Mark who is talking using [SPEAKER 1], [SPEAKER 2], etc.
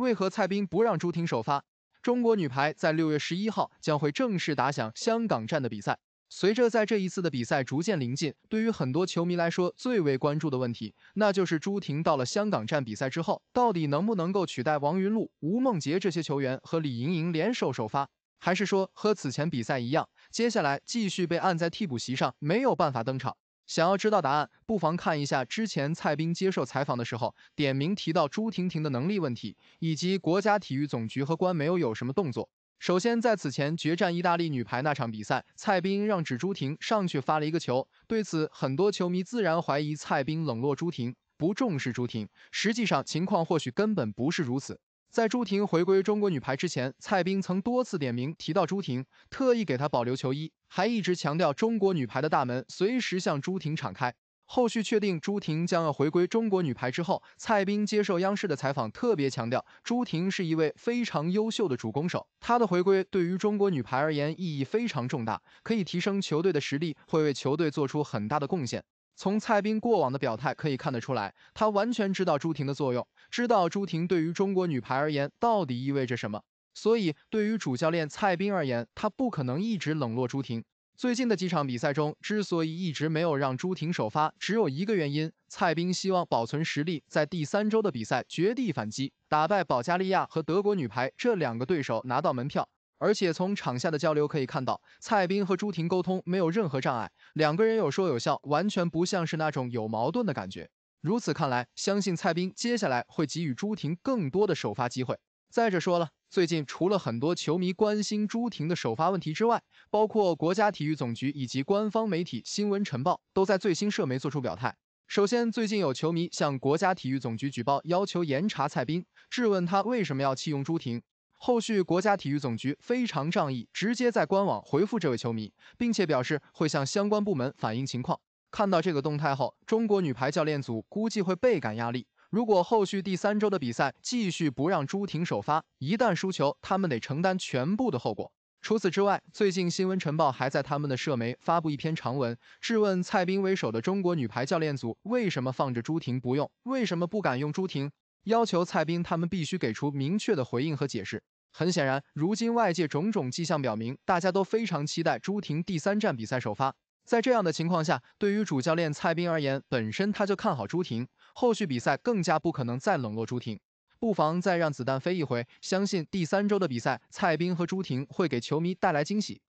[SPEAKER 1] 为何蔡斌不让朱婷首发？中国女排在六月十一号将会正式打响香港站的比赛。随着在这一次的比赛逐渐临近，对于很多球迷来说，最为关注的问题，那就是朱婷到了香港站比赛之后，到底能不能够取代王云璐、吴梦洁这些球员和李盈莹联手首发，还是说和此前比赛一样，接下来继续被按在替补席上，没有办法登场？想要知道答案，不妨看一下之前蔡斌接受采访的时候，点名提到朱婷婷的能力问题，以及国家体育总局和官媒又有什么动作。首先，在此前决战意大利女排那场比赛，蔡斌让指朱婷上去发了一个球，对此很多球迷自然怀疑蔡斌冷落朱婷，不重视朱婷。实际上，情况或许根本不是如此。在朱婷回归中国女排之前，蔡斌曾多次点名提到朱婷，特意给她保留球衣，还一直强调中国女排的大门随时向朱婷敞开。后续确定朱婷将要回归中国女排之后，蔡斌接受央视的采访，特别强调朱婷是一位非常优秀的主攻手，她的回归对于中国女排而言意义非常重大，可以提升球队的实力，会为球队做出很大的贡献。从蔡斌过往的表态可以看得出来，他完全知道朱婷的作用，知道朱婷对于中国女排而言到底意味着什么。所以，对于主教练蔡斌而言，他不可能一直冷落朱婷。最近的几场比赛中，之所以一直没有让朱婷首发，只有一个原因：蔡斌希望保存实力，在第三周的比赛绝地反击，打败保加利亚和德国女排这两个对手，拿到门票。而且从场下的交流可以看到，蔡斌和朱婷沟通没有任何障碍，两个人有说有笑，完全不像是那种有矛盾的感觉。如此看来，相信蔡斌接下来会给予朱婷更多的首发机会。再者说了，最近除了很多球迷关心朱婷的首发问题之外，包括国家体育总局以及官方媒体《新闻晨报》都在最新社媒做出表态。首先，最近有球迷向国家体育总局举报，要求严查蔡斌，质问他为什么要弃用朱婷。后续国家体育总局非常仗义，直接在官网回复这位球迷，并且表示会向相关部门反映情况。看到这个动态后，中国女排教练组估计会倍感压力。如果后续第三周的比赛继续不让朱婷首发，一旦输球，他们得承担全部的后果。除此之外，最近新闻晨报还在他们的社媒发布一篇长文，质问蔡斌为首的中国女排教练组为什么放着朱婷不用，为什么不敢用朱婷？要求蔡斌他们必须给出明确的回应和解释。很显然，如今外界种种迹象表明，大家都非常期待朱婷第三站比赛首发。在这样的情况下，对于主教练蔡斌而言，本身他就看好朱婷，后续比赛更加不可能再冷落朱婷，不妨再让子弹飞一回。相信第三周的比赛，蔡斌和朱婷会给球迷带来惊喜。